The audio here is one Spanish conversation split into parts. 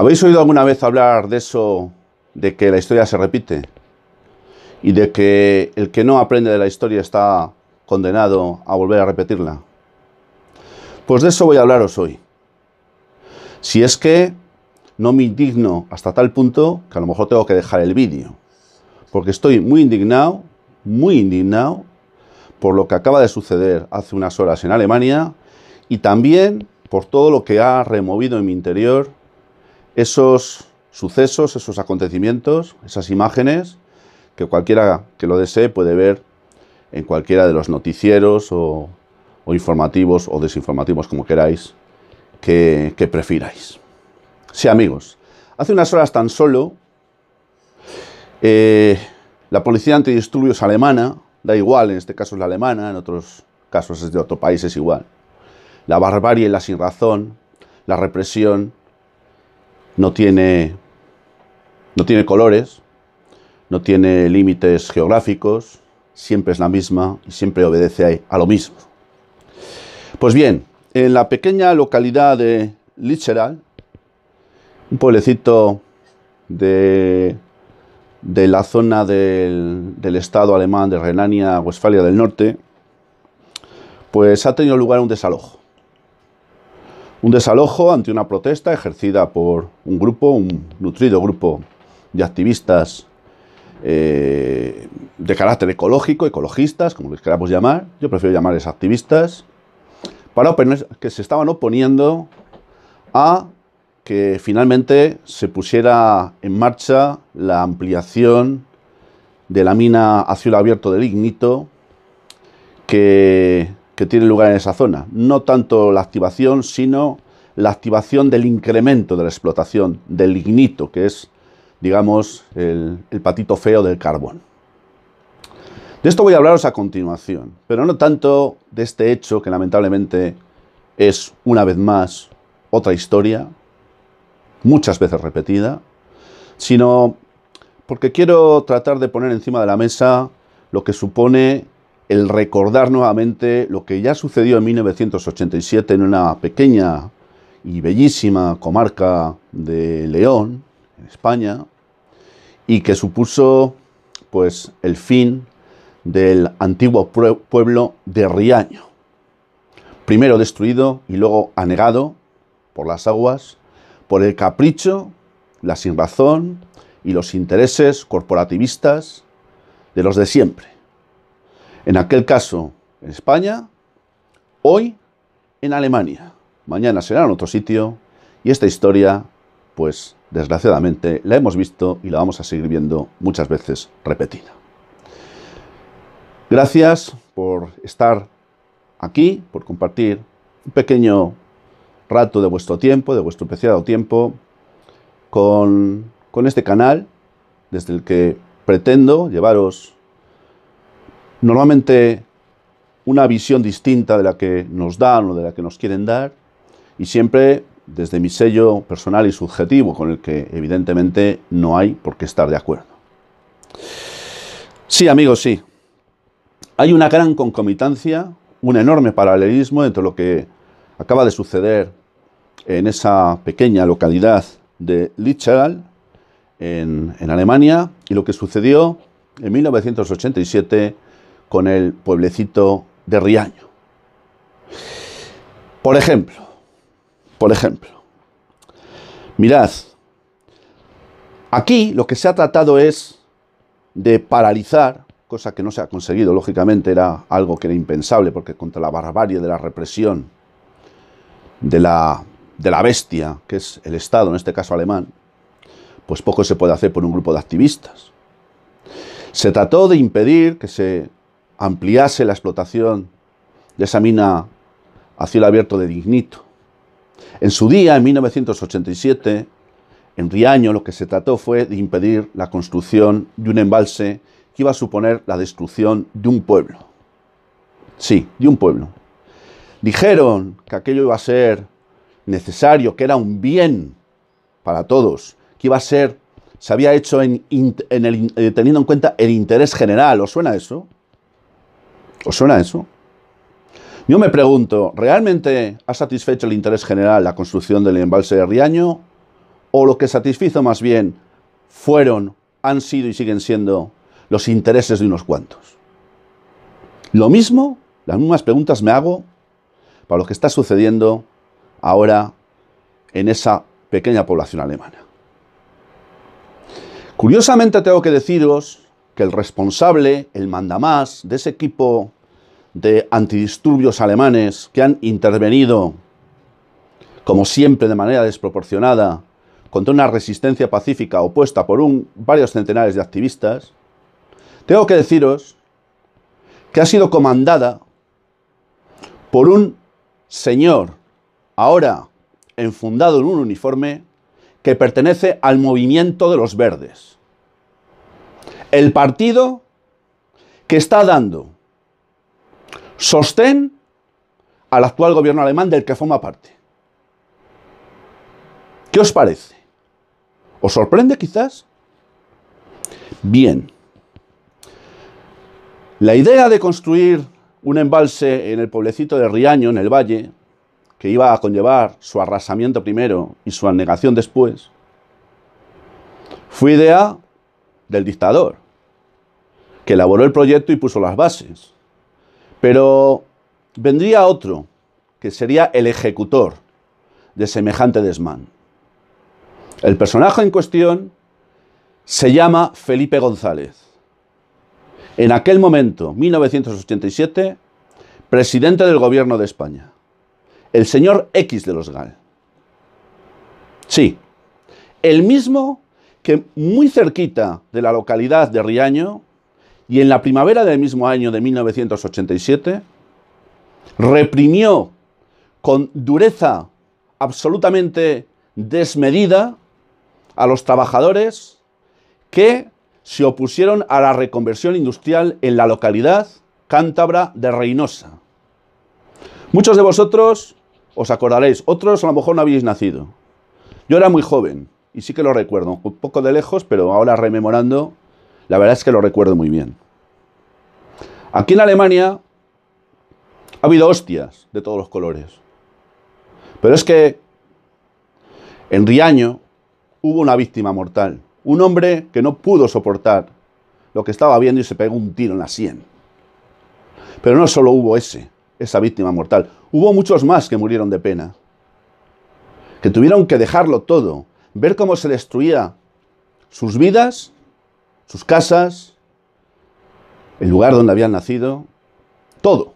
¿Habéis oído alguna vez hablar de eso, de que la historia se repite? Y de que el que no aprende de la historia está condenado a volver a repetirla. Pues de eso voy a hablaros hoy. Si es que no me indigno hasta tal punto que a lo mejor tengo que dejar el vídeo. Porque estoy muy indignado, muy indignado por lo que acaba de suceder hace unas horas en Alemania y también por todo lo que ha removido en mi interior esos sucesos, esos acontecimientos, esas imágenes, que cualquiera que lo desee puede ver en cualquiera de los noticieros o, informativos o desinformativos, como queráis, que, prefiráis. Sí, amigos, hace unas horas tan solo, eh, la policía antidisturbios alemana, da igual, en este caso es la alemana, en otros casos es de otro país, es igual. La barbarie, la sinrazón, la represión, no tiene, no tiene colores, no tiene límites geográficos, siempre es la misma y siempre obedece a lo mismo. Pues bien, en la pequeña localidad de Licheral, un pueblecito de, de la zona del, del estado alemán de Renania-Westfalia del Norte, pues ha tenido lugar un desalojo. Un desalojo ante una protesta ejercida por un grupo, un nutrido grupo de activistas eh, de carácter ecológico, ecologistas, como les queramos llamar, yo prefiero llamarles activistas, para que se estaban oponiendo a que finalmente se pusiera en marcha la ampliación de la mina a cielo abierto del Ignito, que que tiene lugar en esa zona. No tanto la activación, sino la activación del incremento de la explotación del lignito, que es, digamos, el, el patito feo del carbón. De esto voy a hablaros a continuación, pero no tanto de este hecho que lamentablemente es una vez más otra historia, muchas veces repetida, sino porque quiero tratar de poner encima de la mesa lo que supone el recordar nuevamente lo que ya sucedió en 1987 en una pequeña y bellísima comarca de León, en España, y que supuso pues el fin del antiguo pueblo de Riaño, primero destruido y luego anegado por las aguas, por el capricho, la sinrazón y los intereses corporativistas de los de siempre. En aquel caso, en España, hoy en Alemania. Mañana será en otro sitio y esta historia, pues desgraciadamente, la hemos visto y la vamos a seguir viendo muchas veces repetida. Gracias por estar aquí, por compartir un pequeño rato de vuestro tiempo, de vuestro preciado tiempo, con, con este canal desde el que pretendo llevaros Normalmente una visión distinta de la que nos dan o de la que nos quieren dar y siempre desde mi sello personal y subjetivo con el que evidentemente no hay por qué estar de acuerdo. Sí, amigos, sí. Hay una gran concomitancia, un enorme paralelismo entre lo que acaba de suceder en esa pequeña localidad de Lichtenstein, en, en, Alemania, y lo que sucedió en 1987 con el pueblecito de Riaño. Por ejemplo, por ejemplo, mirad, aquí lo que se ha tratado es de paralizar, cosa que no se ha conseguido, lógicamente era algo que era impensable, porque contra la barbarie de la represión, de la, de la bestia, que es el Estado, en este caso alemán, pues poco se puede hacer por un grupo de activistas. Se trató de impedir que se ampliase la explotación de esa mina a cielo abierto de Dignito. En su día, en 1987, en Riaño lo que se trató fue de impedir la construcción de un embalse que iba a suponer la destrucción de un pueblo. Sí, de un pueblo. Dijeron que aquello iba a ser necesario, que era un bien para todos, que iba a ser, se había hecho eh, teniendo en cuenta el interés general. ¿Os suena eso? ¿Os suena eso? Yo me pregunto, ¿realmente ha satisfecho el interés general la construcción del embalse de Riaño? ¿O lo que satisfizo más bien fueron, han sido y siguen siendo los intereses de unos cuantos? Lo mismo, las mismas preguntas me hago para lo que está sucediendo ahora en esa pequeña población alemana. Curiosamente tengo que deciros que el responsable, el mandamás de ese equipo de antidisturbios alemanes que han intervenido, como siempre, de manera desproporcionada, contra una resistencia pacífica opuesta por un, varios centenares de activistas, tengo que deciros que ha sido comandada por un señor, ahora enfundado en un uniforme, que pertenece al movimiento de los verdes el partido que está dando sostén al actual gobierno alemán del que forma parte. ¿Qué os parece? ¿Os sorprende quizás? Bien. La idea de construir un embalse en el pueblecito de Riaño, en el valle, que iba a conllevar su arrasamiento primero y su anegación después, fue idea del dictador, que elaboró el proyecto y puso las bases. Pero vendría otro, que sería el ejecutor de semejante desmán. El personaje en cuestión se llama Felipe González. En aquel momento, 1987, presidente del gobierno de España. El señor X de los GAL. Sí, el mismo muy cerquita de la localidad de Riaño, y en la primavera del mismo año de 1987, reprimió con dureza absolutamente desmedida a los trabajadores que se opusieron a la reconversión industrial en la localidad cántabra de Reynosa. Muchos de vosotros os acordaréis, otros a lo mejor no habéis nacido. Yo era muy joven, y sí que lo recuerdo, un poco de lejos, pero ahora rememorando, la verdad es que lo recuerdo muy bien. Aquí en Alemania ha habido hostias de todos los colores. Pero es que en Riaño hubo una víctima mortal, un hombre que no pudo soportar lo que estaba viendo y se pegó un tiro en la sien. Pero no solo hubo ese, esa víctima mortal, hubo muchos más que murieron de pena, que tuvieron que dejarlo todo ver cómo se destruía sus vidas, sus casas, el lugar donde habían nacido, todo,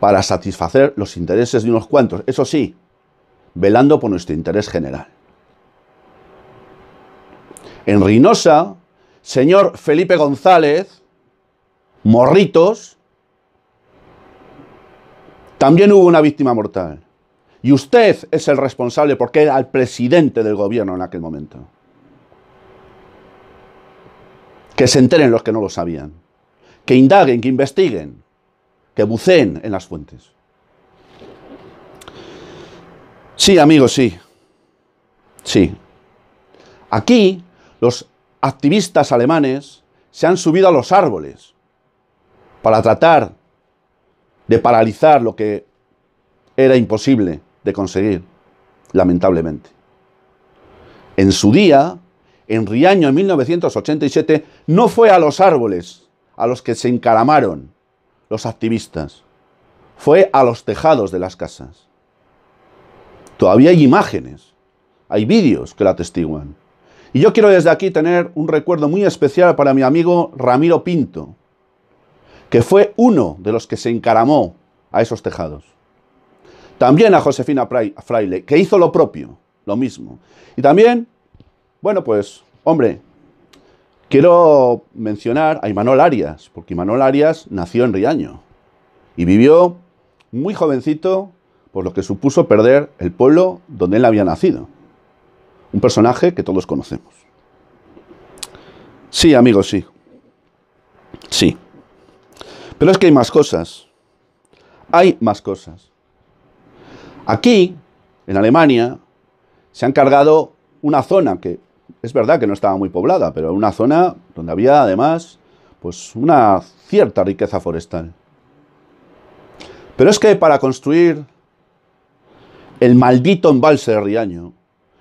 para satisfacer los intereses de unos cuantos, eso sí, velando por nuestro interés general. En Reynosa, señor Felipe González, Morritos, también hubo una víctima mortal. Y usted es el responsable porque era el presidente del gobierno en aquel momento. Que se enteren los que no lo sabían. Que indaguen, que investiguen, que buceen en las fuentes. Sí, amigos, sí. Sí. Aquí los activistas alemanes se han subido a los árboles para tratar de paralizar lo que era imposible, de conseguir, lamentablemente. En su día, en Riaño, en 1987, no fue a los árboles a los que se encaramaron los activistas, fue a los tejados de las casas. Todavía hay imágenes, hay vídeos que la atestiguan. Y yo quiero desde aquí tener un recuerdo muy especial para mi amigo Ramiro Pinto, que fue uno de los que se encaramó a esos tejados. También a Josefina Fraile, que hizo lo propio, lo mismo. Y también, bueno, pues, hombre, quiero mencionar a Imanol Arias, porque Imanol Arias nació en Riaño y vivió muy jovencito por lo que supuso perder el pueblo donde él había nacido. Un personaje que todos conocemos. Sí, amigos, sí. Sí. Pero es que hay más cosas. Hay más cosas. Aquí, en Alemania, se han cargado una zona que es verdad que no estaba muy poblada, pero una zona donde había además pues una cierta riqueza forestal. Pero es que para construir el maldito embalse de Riaño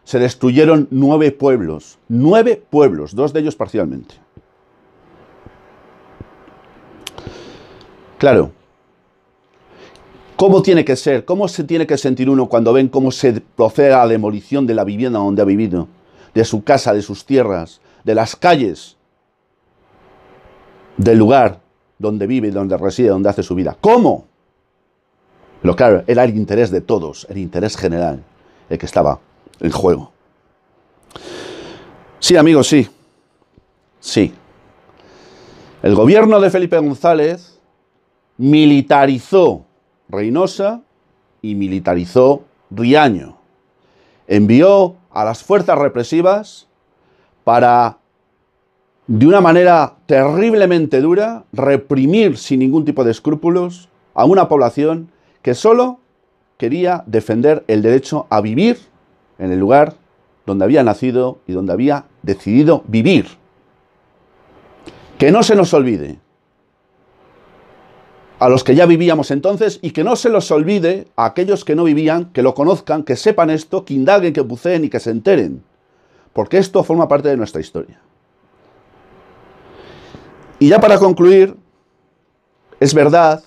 se destruyeron nueve pueblos, nueve pueblos, dos de ellos parcialmente. Claro, ¿Cómo tiene que ser? ¿Cómo se tiene que sentir uno cuando ven cómo se procede a la demolición de la vivienda donde ha vivido? De su casa, de sus tierras, de las calles, del lugar donde vive, donde reside, donde hace su vida. ¿Cómo? Lo claro, era el interés de todos, el interés general, el que estaba en juego. Sí, amigos, sí. Sí. El gobierno de Felipe González militarizó Reynosa y militarizó Riaño. Envió a las fuerzas represivas para, de una manera terriblemente dura, reprimir sin ningún tipo de escrúpulos a una población que solo quería defender el derecho a vivir en el lugar donde había nacido y donde había decidido vivir. Que no se nos olvide a los que ya vivíamos entonces y que no se los olvide a aquellos que no vivían, que lo conozcan, que sepan esto, que indaguen, que buceen y que se enteren, porque esto forma parte de nuestra historia. Y ya para concluir, es verdad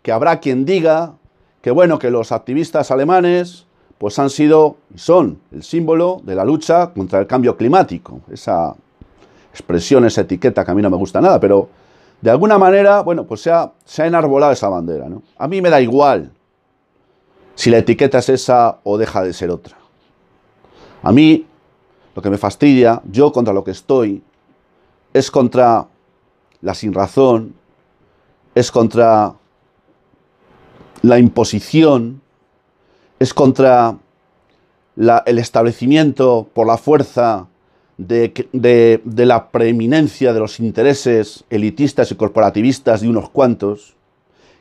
que habrá quien diga que bueno, que los activistas alemanes pues han sido y son el símbolo de la lucha contra el cambio climático. Esa expresión, esa etiqueta que a mí no me gusta nada, pero de alguna manera, bueno, pues se ha, enarbolado esa bandera, ¿no? A mí me da igual si la etiqueta es esa o deja de ser otra. A mí, lo que me fastidia, yo contra lo que estoy, es contra la sinrazón, es contra la imposición, es contra el establecimiento por la fuerza de, la preeminencia de los intereses elitistas y corporativistas de unos cuantos,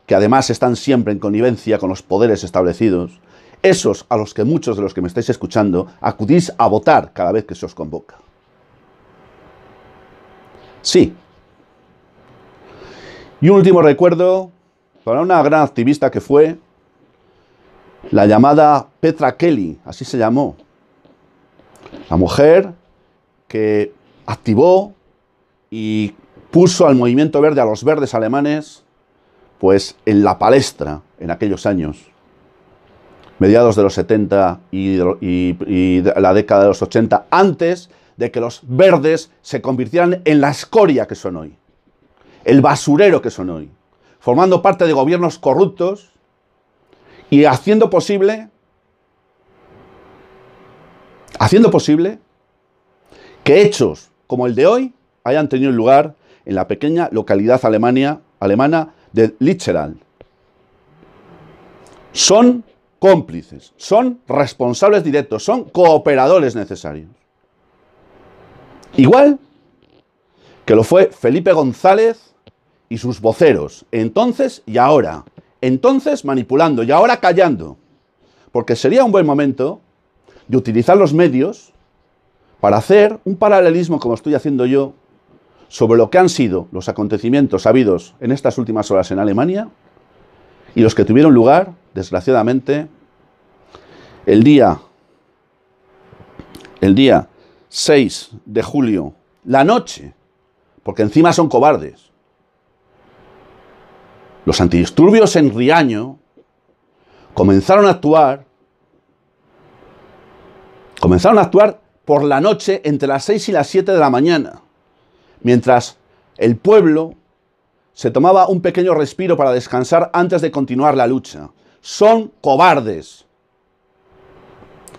que además están siempre en connivencia con los poderes establecidos, esos a los que muchos de los que me estáis escuchando acudís a votar cada vez que se os convoca. Sí. Y un último recuerdo para una gran activista que fue la llamada Petra Kelly, así se llamó. La mujer que activó y puso al movimiento verde, a los verdes alemanes, pues en la palestra en aquellos años, mediados de los 70 y, la década de los 80, antes de que los verdes se convirtieran en la escoria que son hoy, el basurero que son hoy, formando parte de gobiernos corruptos y haciendo posible, haciendo posible que hechos como el de hoy hayan tenido lugar en la pequeña localidad alemana de Lichteral. Son cómplices, son responsables directos, son cooperadores necesarios. Igual que lo fue Felipe González y sus voceros, entonces y ahora, entonces manipulando y ahora callando, porque sería un buen momento de utilizar los medios para hacer un paralelismo, como estoy haciendo yo, sobre lo que han sido los acontecimientos habidos en estas últimas horas en Alemania y los que tuvieron lugar, desgraciadamente, el día, el día 6 de julio, la noche, porque encima son cobardes. Los antidisturbios en Riaño comenzaron a actuar, comenzaron a actuar por la noche entre las 6 y las 7 de la mañana, mientras el pueblo se tomaba un pequeño respiro para descansar antes de continuar la lucha. Son cobardes.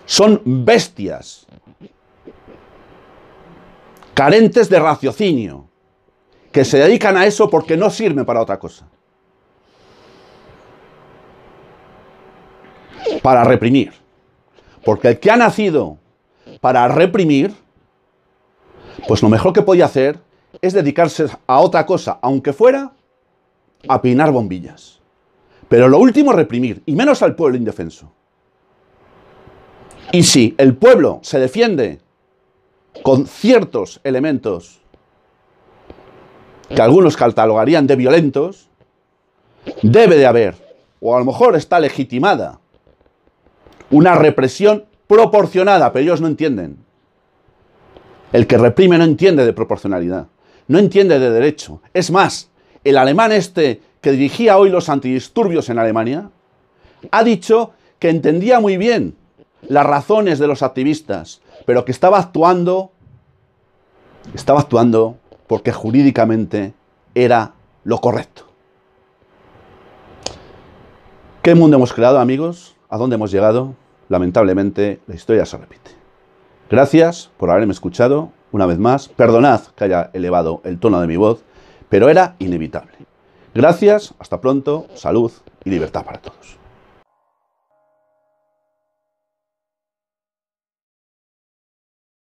Son bestias. Carentes de raciocinio. Que se dedican a eso porque no sirven para otra cosa. Para reprimir. Porque el que ha nacido para reprimir, pues lo mejor que podía hacer es dedicarse a otra cosa, aunque fuera a peinar bombillas. Pero lo último, reprimir, y menos al pueblo indefenso. Y si el pueblo se defiende con ciertos elementos que algunos catalogarían de violentos, debe de haber, o a lo mejor está legitimada, una represión proporcionada, pero ellos no entienden. El que reprime no entiende de proporcionalidad, no entiende de derecho. Es más, el alemán este que dirigía hoy los antidisturbios en Alemania ha dicho que entendía muy bien las razones de los activistas, pero que estaba actuando, estaba actuando porque jurídicamente era lo correcto. ¿Qué mundo hemos creado, amigos? ¿A dónde hemos llegado? lamentablemente, la historia se repite. Gracias por haberme escuchado una vez más. Perdonad que haya elevado el tono de mi voz, pero era inevitable. Gracias, hasta pronto, salud y libertad para todos.